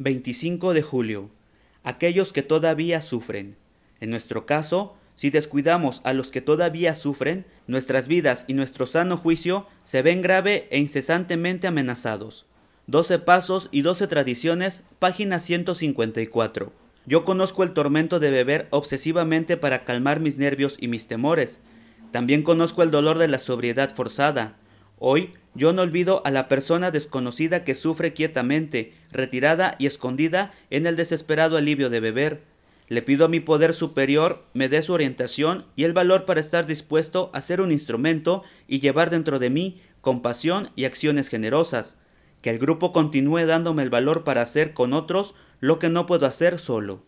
25 de julio. Aquellos que todavía sufren. En nuestro caso, si descuidamos a los que todavía sufren, nuestras vidas y nuestro sano juicio se ven grave e incesantemente amenazados. 12 Pasos y 12 Tradiciones, página 154. Yo conozco el tormento de beber obsesivamente para calmar mis nervios y mis temores. También conozco el dolor de la sobriedad forzada. Hoy yo no olvido a la persona desconocida que sufre quietamente, retirada y escondida en el desesperado alivio de beber. Le pido a mi poder superior me dé su orientación y el valor para estar dispuesto a ser un instrumento y llevar dentro de mí compasión y acciones generosas. Que el grupo continúe dándome el valor para hacer con otros lo que no puedo hacer solo.